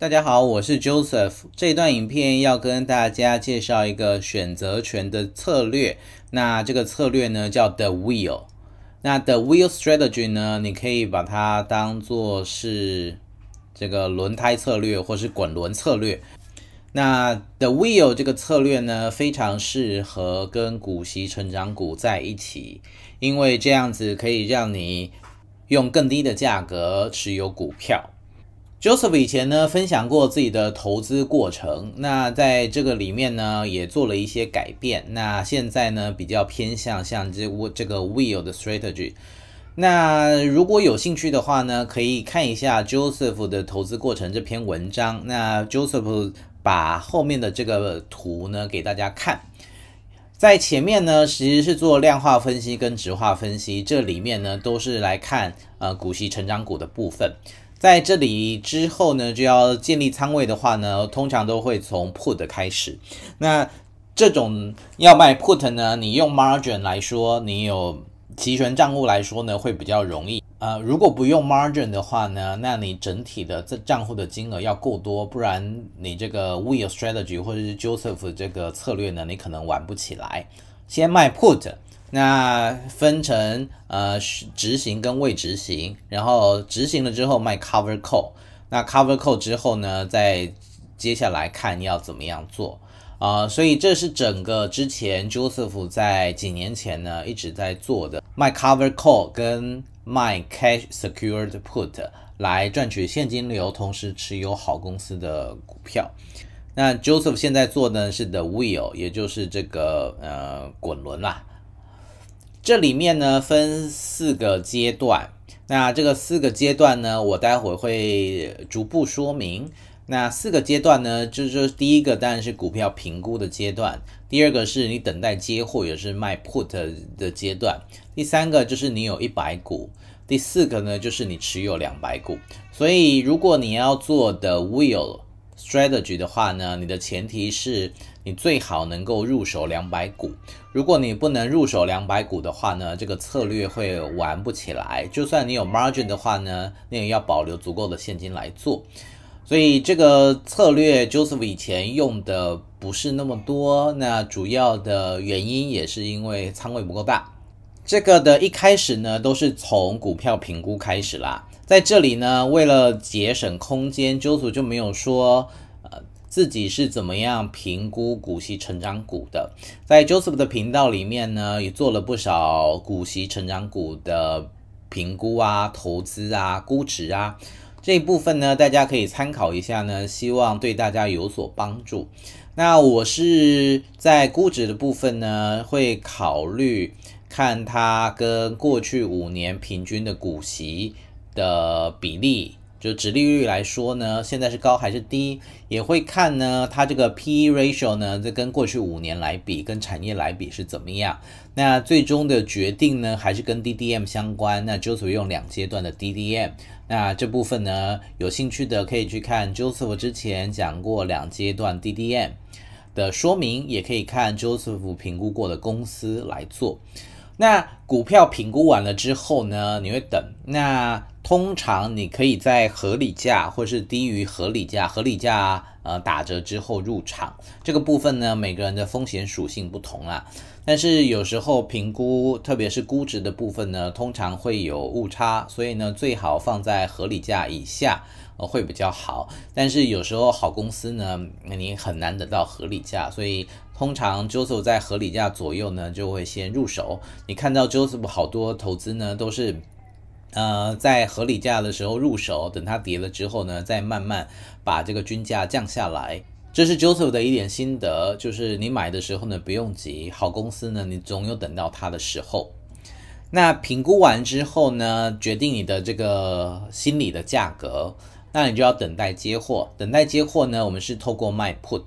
大家好，我是 Joseph。这段影片要跟大家介绍一个选择权的策略。那这个策略呢，叫 The Wheel。那 The Wheel Strategy 呢，你可以把它当做是这个轮胎策略，或是滚轮策略。那 The Wheel 这个策略呢，非常适合跟股息成长股在一起，因为这样子可以让你用更低的价格持有股票。Joseph 以前呢分享过自己的投资过程，那在这个里面呢也做了一些改变，那现在呢比较偏向像这这个 Will 的 strategy。那如果有兴趣的话呢，可以看一下 Joseph 的投资过程这篇文章。那 Joseph 把后面的这个图呢给大家看，在前面呢其实是做量化分析跟值化分析，这里面呢都是来看呃股息成长股的部分。在这里之后呢，就要建立仓位的话呢，通常都会从 put 开始。那这种要卖 put 呢，你用 margin 来说，你有期权账户来说呢，会比较容易。呃，如果不用 margin 的话呢，那你整体的这账户的金额要够多，不然你这个 wheel strategy 或者是 Joseph 这个策略呢，你可能玩不起来。先卖 put。那分成呃执行跟未执行，然后执行了之后卖 cover call，那 cover call 之后呢，再接下来看要怎么样做啊，所以这是整个之前 Joseph 在几年前呢一直在做的卖 cover call 跟卖 cash secured put 来赚取现金流，同时持有好公司的股票。那 Joseph 现在做的是 the wheel，也就是这个呃滚轮啦。这里面呢分四个阶段，那这个四个阶段呢，我待会会逐步说明。那四个阶段呢，就是第一个当然是股票评估的阶段，第二个是你等待接货也是卖 put 的阶段，第三个就是你有一百股，第四个呢就是你持有两百股。所以如果你要做的 w i l l strategy 的话呢，你的前提是你最好能够入手两百股。如果你不能入手两百股的话呢，这个策略会玩不起来。就算你有 margin 的话呢，你也要保留足够的现金来做。所以这个策略 Joseph 以前用的不是那么多，那主要的原因也是因为仓位不够大。这个的一开始呢，都是从股票评估开始啦。在这里呢，为了节省空间，Joseph 就没有说，呃，自己是怎么样评估股息成长股的。在 Joseph 的频道里面呢，也做了不少股息成长股的评估啊、投资啊、估值啊这一部分呢，大家可以参考一下呢，希望对大家有所帮助。那我是在估值的部分呢，会考虑看它跟过去五年平均的股息。的比例，就折利率来说呢，现在是高还是低，也会看呢它这个 P/E ratio 呢，这跟过去五年来比，跟产业来比是怎么样？那最终的决定呢，还是跟 DDM 相关。那 Joseph 用两阶段的 DDM，那这部分呢，有兴趣的可以去看 Joseph 之前讲过两阶段 DDM 的说明，也可以看 Joseph 评估过的公司来做。那股票评估完了之后呢？你会等。那通常你可以在合理价，或是低于合理价、合理价呃打折之后入场。这个部分呢，每个人的风险属性不同啦。但是有时候评估，特别是估值的部分呢，通常会有误差，所以呢，最好放在合理价以下呃，会比较好。但是有时候好公司呢，你很难得到合理价，所以。通常 Joseph 在合理价左右呢，就会先入手。你看到 Joseph 好多投资呢，都是，呃，在合理价的时候入手，等它跌了之后呢，再慢慢把这个均价降下来。这是 Joseph 的一点心得，就是你买的时候呢，不用急，好公司呢，你总有等到它的时候。那评估完之后呢，决定你的这个心理的价格，那你就要等待接货。等待接货呢，我们是透过卖 put。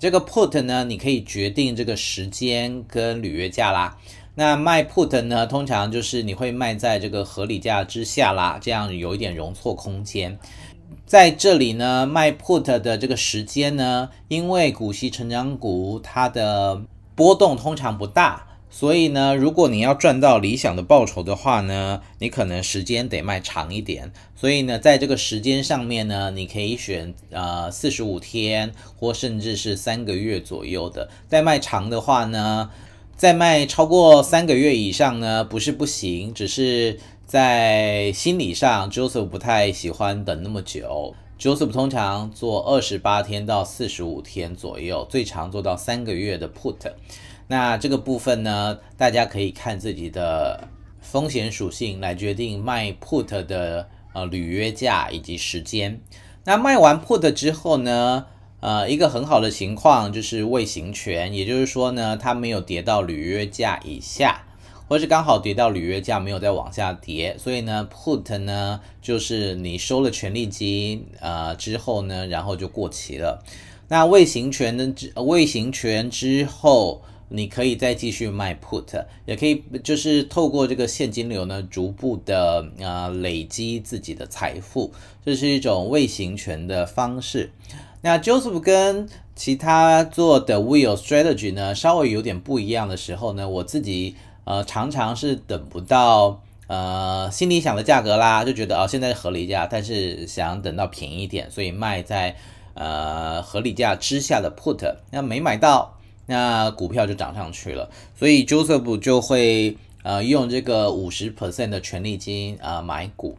这个 put 呢，你可以决定这个时间跟履约价啦。那卖 put 呢，通常就是你会卖在这个合理价之下啦，这样有一点容错空间。在这里呢，卖 put 的这个时间呢，因为股息成长股它的波动通常不大。所以呢，如果你要赚到理想的报酬的话呢，你可能时间得卖长一点。所以呢，在这个时间上面呢，你可以选呃四十五天，或甚至是三个月左右的。再卖长的话呢，再卖超过三个月以上呢，不是不行，只是在心理上 Joseph 不太喜欢等那么久。Joseph 通常做二十八天到四十五天左右，最长做到三个月的 Put。那这个部分呢，大家可以看自己的风险属性来决定卖 put 的呃履约价以及时间。那卖完 put 之后呢，呃，一个很好的情况就是未行权，也就是说呢，它没有跌到履约价以下，或是刚好跌到履约价没有再往下跌。所以呢，put 呢，就是你收了权利金呃之后呢，然后就过期了。那未行权呢，未行权之后。你可以再继续卖 put，也可以就是透过这个现金流呢，逐步的呃累积自己的财富，这是一种未行权的方式。那 Joseph 跟其他做的 Wheel Strategy 呢，稍微有点不一样的时候呢，我自己呃常常是等不到呃心里想的价格啦，就觉得啊现在是合理价，但是想等到便宜点，所以卖在呃合理价之下的 put，那没买到。那股票就涨上去了，所以 Joseph 就会呃用这个五十 percent 的权利金啊买股。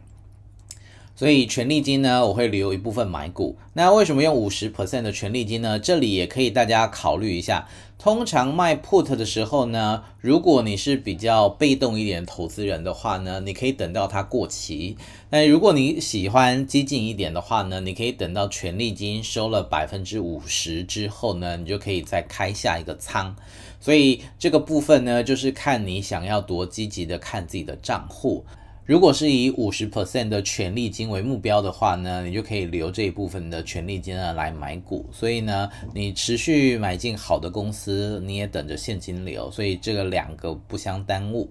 所以权利金呢，我会留一部分买股。那为什么用五十 percent 的权利金呢？这里也可以大家考虑一下。通常卖 put 的时候呢，如果你是比较被动一点投资人的话呢，你可以等到它过期。那如果你喜欢激进一点的话呢，你可以等到权利金收了百分之五十之后呢，你就可以再开下一个仓。所以这个部分呢，就是看你想要多积极的看自己的账户。如果是以五十 percent 的权利金为目标的话呢，你就可以留这一部分的权利金呢来买股。所以呢，你持续买进好的公司，你也等着现金流。所以这个两个不相耽误。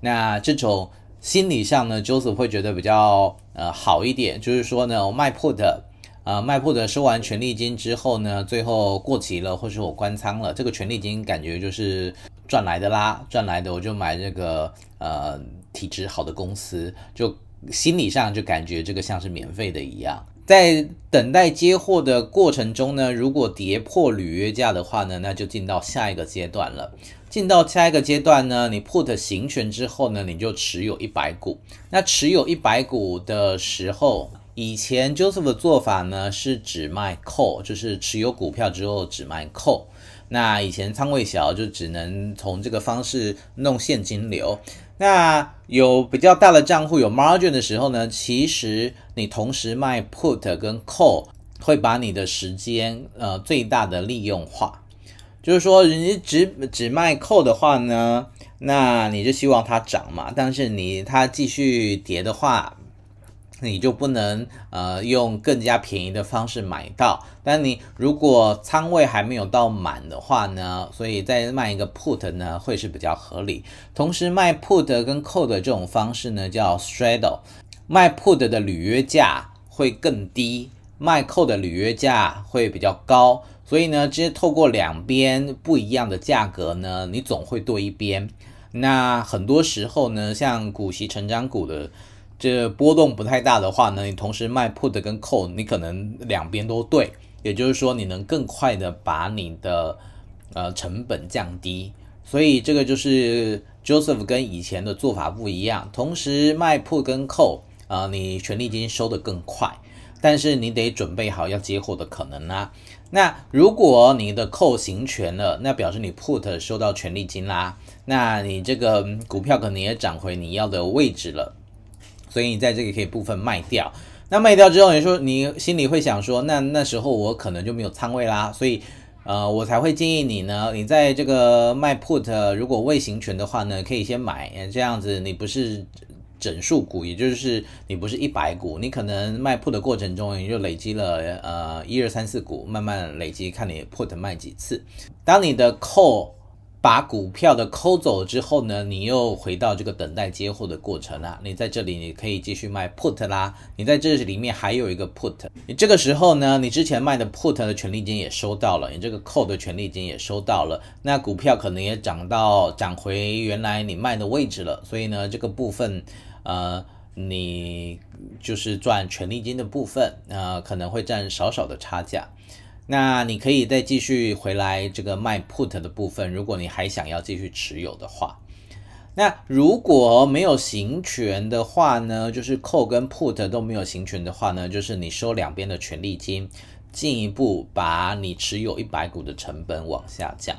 那这种心理上呢，Joseph 会觉得比较呃好一点，就是说呢，我卖破的，啊卖破的收完权利金之后呢，最后过期了，或是我关仓了，这个权利金感觉就是赚来的啦，赚来的我就买这个呃。体质好的公司，就心理上就感觉这个像是免费的一样。在等待接货的过程中呢，如果跌破履约价的话呢，那就进到下一个阶段了。进到下一个阶段呢，你 put 行权之后呢，你就持有一百股。那持有一百股的时候，以前 Joseph 的做法呢，是只卖 call，就是持有股票之后只卖 call。那以前仓位小，就只能从这个方式弄现金流。那有比较大的账户有 margin 的时候呢，其实你同时卖 put 跟 call 会把你的时间呃最大的利用化。就是说，你只只卖 call 的话呢，那你就希望它涨嘛。但是你它继续跌的话。你就不能呃用更加便宜的方式买到，但你如果仓位还没有到满的话呢，所以在卖一个 put 呢会是比较合理。同时卖 put 跟 call 的这种方式呢叫 straddle，卖 put 的履约价会更低，卖 call 的履约价会比较高。所以呢，其实透过两边不一样的价格呢，你总会多一边。那很多时候呢，像股息成长股的。这波动不太大的话呢，你同时卖 put 跟 call，你可能两边都对，也就是说你能更快的把你的呃成本降低。所以这个就是 Joseph 跟以前的做法不一样，同时卖 put 跟 call 啊，你权利金收得更快，但是你得准备好要接货的可能啦。那如果你的扣行权了，那表示你 put 收到权利金啦，那你这个股票可能也涨回你要的位置了。所以你在这里可以部分卖掉，那卖掉之后，你说你心里会想说，那那时候我可能就没有仓位啦，所以，呃，我才会建议你呢，你在这个卖 put 如果未行权的话呢，可以先买，这样子你不是整数股，也就是你不是一百股，你可能卖 put 的过程中你就累积了呃一二三四股，慢慢累积，看你 put 卖几次，当你的 call。把股票的抠走之后呢，你又回到这个等待接货的过程啊。你在这里你可以继续卖 put 啦，你在这里面还有一个 put。你这个时候呢，你之前卖的 put 的权利金也收到了，你这个 call 的权利金也收到了，那股票可能也涨到涨回原来你卖的位置了。所以呢，这个部分，呃，你就是赚权利金的部分，呃，可能会占少少的差价。那你可以再继续回来这个卖 put 的部分，如果你还想要继续持有的话。那如果没有行权的话呢，就是 call 跟 put 都没有行权的话呢，就是你收两边的权利金，进一步把你持有一百股的成本往下降。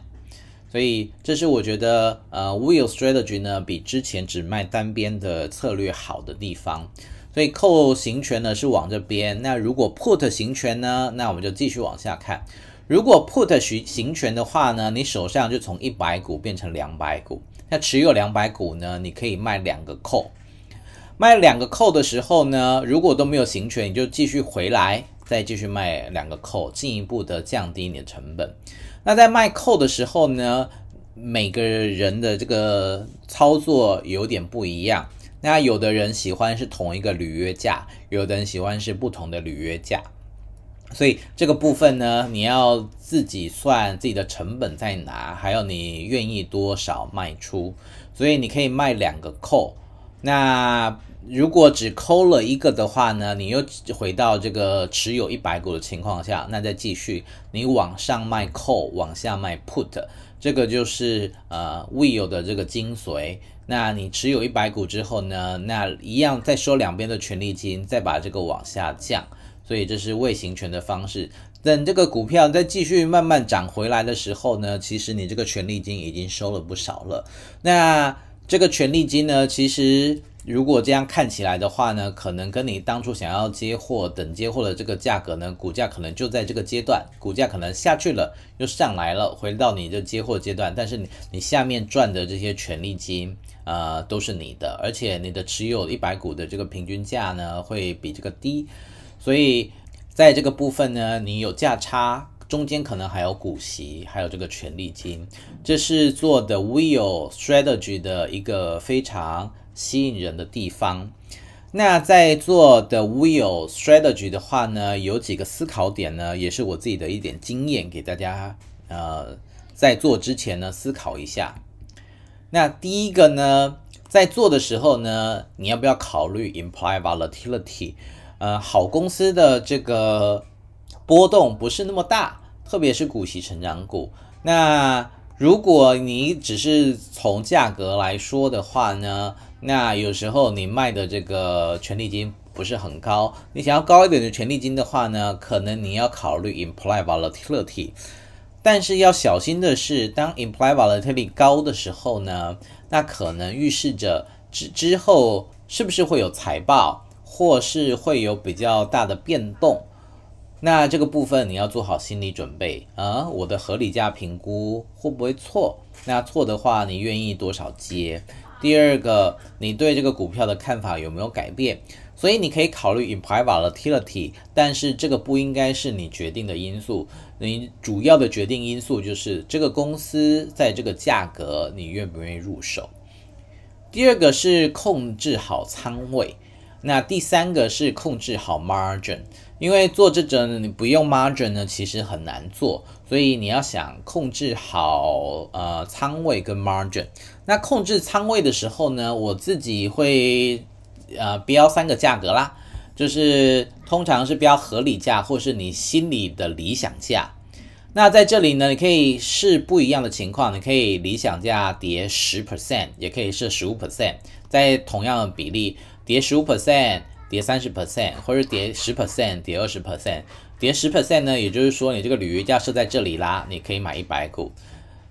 所以这是我觉得呃 wheel strategy 呢比之前只卖单边的策略好的地方。所以，call 行权呢是往这边。那如果 put 行权呢，那我们就继续往下看。如果 put 行行权的话呢，你手上就从一百股变成两百股。那持有两百股呢，你可以卖两个 call。卖两个 call 的时候呢，如果都没有行权，你就继续回来，再继续卖两个 call，进一步的降低你的成本。那在卖 call 的时候呢，每个人的这个操作有点不一样。那有的人喜欢是同一个履约价，有的人喜欢是不同的履约价，所以这个部分呢，你要自己算自己的成本在哪，还有你愿意多少卖出，所以你可以卖两个扣。那如果只扣了一个的话呢，你又回到这个持有一百股的情况下，那再继续你往上卖扣，往下卖 put，这个就是呃 w 有 l 的这个精髓。那你持有一百股之后呢？那一样再收两边的权利金，再把这个往下降，所以这是未行权的方式。等这个股票再继续慢慢涨回来的时候呢，其实你这个权利金已经收了不少了。那这个权利金呢，其实。如果这样看起来的话呢，可能跟你当初想要接货等接货的这个价格呢，股价可能就在这个阶段，股价可能下去了，又上来了，回到你的接货阶段。但是你你下面赚的这些权利金，呃，都是你的，而且你的持有一百股的这个平均价呢，会比这个低。所以在这个部分呢，你有价差，中间可能还有股息，还有这个权利金，这是做的 w i e l strategy 的一个非常。吸引人的地方，那在做的 w i l l strategy 的话呢，有几个思考点呢，也是我自己的一点经验，给大家呃在做之前呢思考一下。那第一个呢，在做的时候呢，你要不要考虑 i m p l y volatility？呃，好公司的这个波动不是那么大，特别是股息成长股。那如果你只是从价格来说的话呢？那有时候你卖的这个权利金不是很高，你想要高一点的权利金的话呢，可能你要考虑 implied volatility。但是要小心的是，当 implied volatility 高的时候呢，那可能预示着之之后是不是会有财报，或是会有比较大的变动。那这个部分你要做好心理准备啊！我的合理价评估会不会错？那错的话，你愿意多少接？第二个，你对这个股票的看法有没有改变？所以你可以考虑 i m p l o volatility，但是这个不应该是你决定的因素。你主要的决定因素就是这个公司在这个价格，你愿不愿意入手？第二个是控制好仓位，那第三个是控制好 margin。因为做这种你不用 margin 呢，其实很难做，所以你要想控制好呃仓位跟 margin。那控制仓位的时候呢，我自己会呃标三个价格啦，就是通常是标合理价或是你心里的理想价。那在这里呢，你可以试不一样的情况，你可以理想价叠十 percent，也可以设十五 percent，在同样的比例叠十五 percent。叠三十 percent 或者叠十 percent，叠二十 percent，叠十 percent 呢，也就是说你这个履约价设在这里啦，你可以买一百股。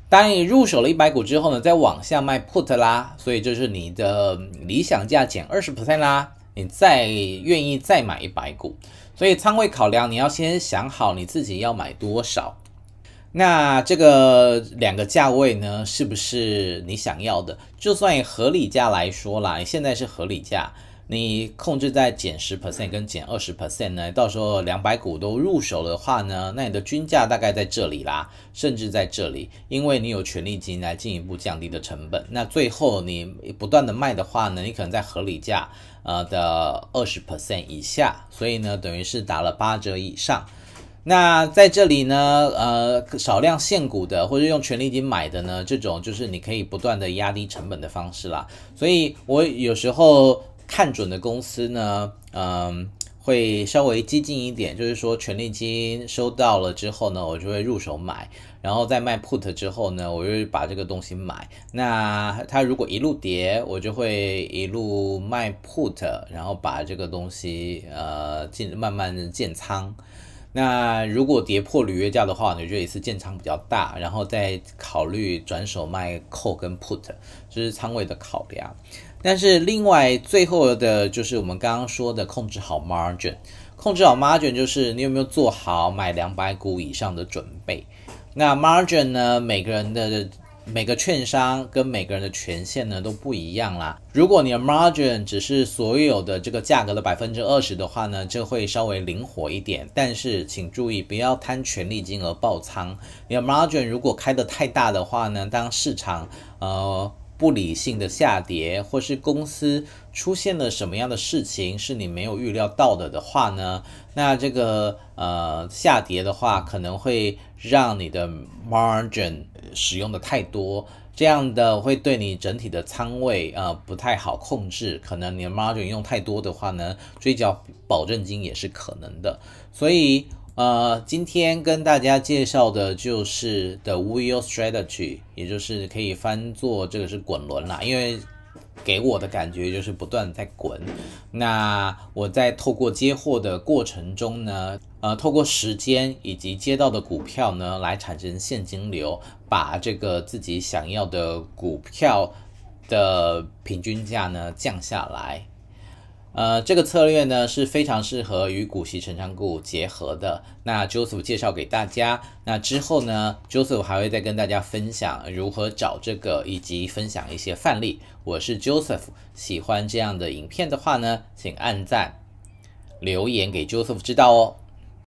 当你入手了一百股之后呢，再往下卖 put 啦，所以就是你的理想价减二十 percent 啦，你再愿意再买一百股。所以仓位考量，你要先想好你自己要买多少。那这个两个价位呢，是不是你想要的？就算以合理价来说啦，现在是合理价。你控制在减十 percent 跟减二十 percent 呢？到时候两百股都入手的话呢，那你的均价大概在这里啦，甚至在这里，因为你有权利金来进一步降低的成本。那最后你不断的卖的话呢，你可能在合理价呃的二十 percent 以下，所以呢，等于是打了八折以上。那在这里呢，呃，少量限股的或者用权利金买的呢，这种就是你可以不断的压低成本的方式啦。所以我有时候。看准的公司呢，嗯，会稍微激进一点，就是说权利金收到了之后呢，我就会入手买，然后在卖 put 之后呢，我就把这个东西买。那它如果一路跌，我就会一路卖 put，然后把这个东西呃进慢慢建仓。那如果跌破履约价的话，我就一次建仓比较大，然后再考虑转手卖 call 跟 put，这是仓位的考量。但是另外最后的就是我们刚刚说的控制好 margin，控制好 margin 就是你有没有做好买两百股以上的准备。那 margin 呢，每个人的每个券商跟每个人的权限呢都不一样啦。如果你的 margin 只是所有的这个价格的百分之二十的话呢，就会稍微灵活一点。但是请注意不要贪权利金额爆仓，你的 margin 如果开得太大的话呢，当市场呃。不理性的下跌，或是公司出现了什么样的事情是你没有预料到的的话呢？那这个呃下跌的话，可能会让你的 margin 使用的太多，这样的会对你整体的仓位啊不太好控制。可能你的 margin 用太多的话呢，追缴保证金也是可能的。所以。呃，今天跟大家介绍的就是 the wheel strategy，也就是可以翻作这个是滚轮啦，因为给我的感觉就是不断在滚。那我在透过接货的过程中呢，呃，透过时间以及接到的股票呢，来产生现金流，把这个自己想要的股票的平均价呢降下来。呃，这个策略呢是非常适合与股息成长股结合的。那 Joseph 介绍给大家，那之后呢，Joseph 还会再跟大家分享如何找这个，以及分享一些范例。我是 Joseph，喜欢这样的影片的话呢，请按赞，留言给 Joseph 知道哦。